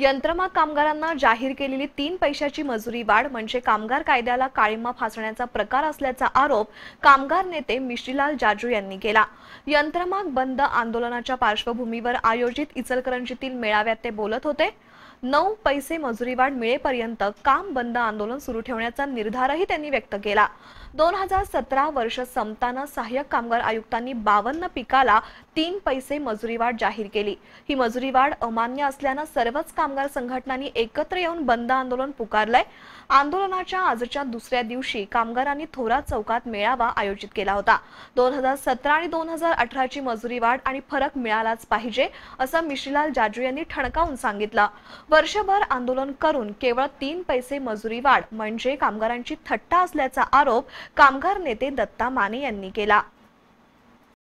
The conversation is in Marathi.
यंत्रमाग कामगारांना जाहीर केलेली तीन पैशाची मजुरी वाढ म्हणजे कामगार कायद्याला काळीमा फासण्याचा प्रकार असल्याचा आरोप कामगार नेते मिश्रीलाल जाजू यांनी केला यंत्रमाग बंद आंदोलनाच्या पार्श्वभूमीवर आयोजित इचलकरंजीतील मेळाव्यात ते बोलत होते नऊ पैसे मजुरीवाढ मिळेपर्यंत काम बंद आंदोलन सुरू ठेवण्याचा निर्धारही त्यांनी व्यक्त केला दोन हजार सतरा वर्ष संपताना सहाय्यक कामगार आयुक्तांनी बावन्न पिकाला तीन पैसे मजुरीवाढ जाहीर केली ही मजुरीवाढ अमान्य असल्यानं सर्वच कामगार संघटनांनी एकत्र येऊन बंद आंदोलन पुकारलंय आंदोलनाच्या आजच्या दुसऱ्या दिवशी कामगारांनी थोरात चौकात मेळावा आयोजित केला होता दोन हजार सतरा आणि दोन हजार अठराची मजुरी वाढ आणि फरक मिळालाच पाहिजे असं मिश्रीलाल जाजू यांनी ठणकावून सांगितलं वर्षभर आंदोलन करून केवळ तीन पैसे मजुरी वाढ म्हणजे कामगारांची थट्टा असल्याचा आरोप कामगार नेते दत्ता माने यांनी केला